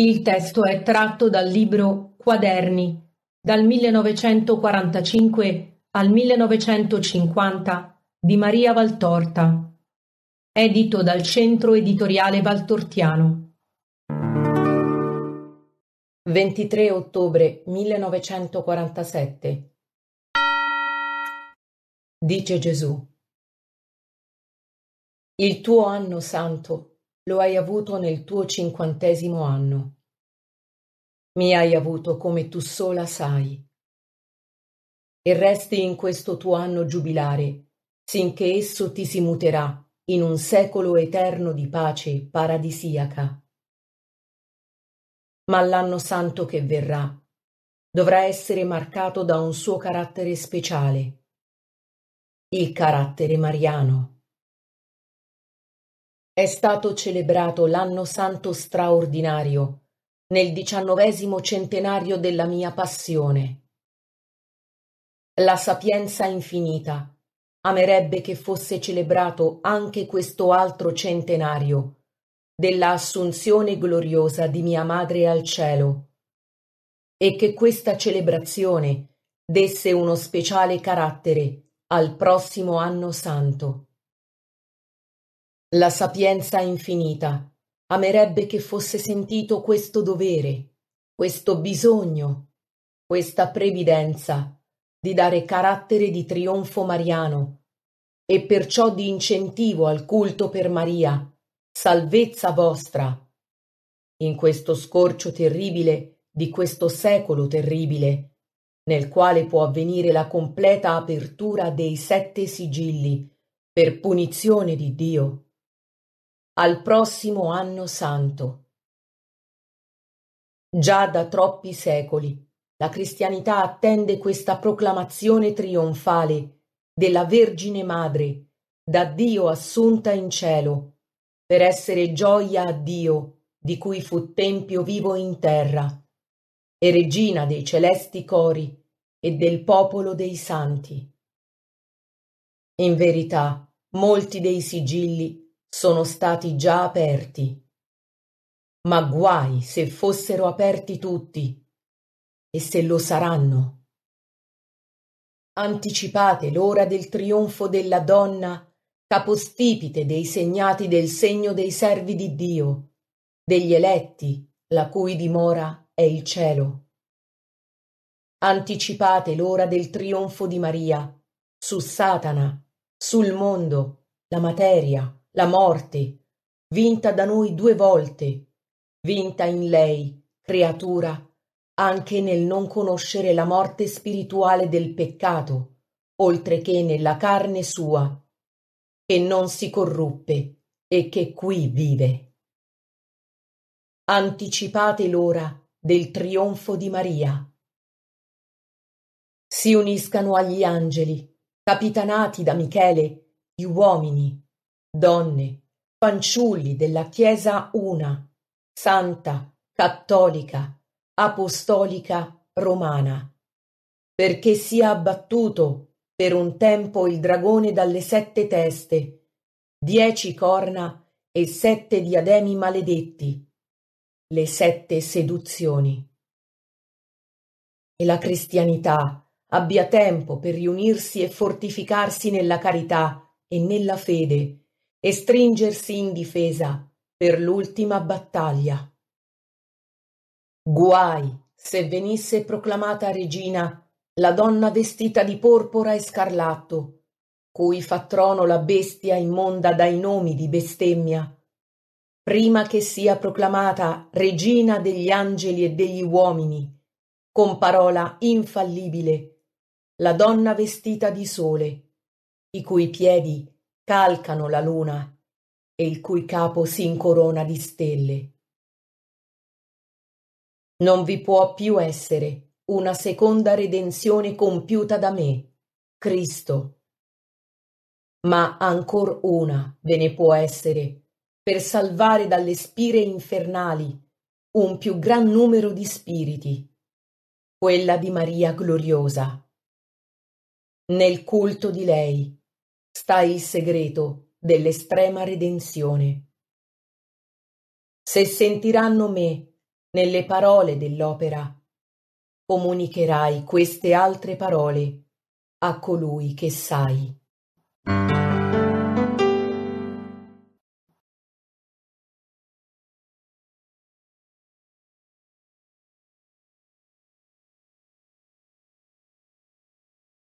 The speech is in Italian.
Il testo è tratto dal libro Quaderni dal 1945 al 1950 di Maria Valtorta, edito dal Centro Editoriale Valtortiano. 23 ottobre 1947 Dice Gesù Il tuo anno santo lo hai avuto nel tuo cinquantesimo anno mi hai avuto come tu sola sai. E resti in questo tuo anno giubilare, sinché esso ti si muterà in un secolo eterno di pace paradisiaca. Ma l'anno santo che verrà dovrà essere marcato da un suo carattere speciale, il carattere mariano. È stato celebrato l'anno santo straordinario nel diciannovesimo centenario della mia passione. La sapienza infinita amerebbe che fosse celebrato anche questo altro centenario della assunzione gloriosa di mia madre al cielo e che questa celebrazione desse uno speciale carattere al prossimo anno santo. La sapienza infinita amerebbe che fosse sentito questo dovere, questo bisogno, questa previdenza di dare carattere di trionfo mariano e perciò di incentivo al culto per Maria, salvezza vostra. In questo scorcio terribile di questo secolo terribile, nel quale può avvenire la completa apertura dei sette sigilli per punizione di Dio al prossimo anno santo. Già da troppi secoli la cristianità attende questa proclamazione trionfale della Vergine Madre, da Dio assunta in cielo, per essere gioia a Dio, di cui fu tempio vivo in terra, e regina dei celesti cori e del popolo dei santi. In verità, molti dei sigilli sono stati già aperti. Ma guai se fossero aperti tutti e se lo saranno. Anticipate l'ora del trionfo della donna, capostipite dei segnati del segno dei servi di Dio, degli eletti, la cui dimora è il cielo. Anticipate l'ora del trionfo di Maria, su Satana, sul mondo, la materia, la morte, vinta da noi due volte, vinta in lei, creatura, anche nel non conoscere la morte spirituale del peccato, oltre che nella carne sua, che non si corruppe e che qui vive. Anticipate l'ora del trionfo di Maria. Si uniscano agli angeli, capitanati da Michele, gli uomini, donne, fanciulli della Chiesa una, santa, cattolica, apostolica, romana, perché sia abbattuto per un tempo il dragone dalle sette teste, dieci corna e sette diademi maledetti, le sette seduzioni. E la cristianità abbia tempo per riunirsi e fortificarsi nella carità e nella fede, e stringersi in difesa per l'ultima battaglia. Guai se venisse proclamata regina la donna vestita di porpora e scarlatto, cui fa trono la bestia immonda dai nomi di bestemmia, prima che sia proclamata regina degli angeli e degli uomini, con parola infallibile, la donna vestita di sole, i cui piedi calcano la luna e il cui capo si incorona di stelle. Non vi può più essere una seconda redenzione compiuta da me, Cristo. Ma ancor una ve ne può essere per salvare dalle spire infernali un più gran numero di spiriti, quella di Maria gloriosa. Nel culto di lei sta il segreto dell'estrema redenzione. Se sentiranno me nelle parole dell'opera, comunicherai queste altre parole a colui che sai.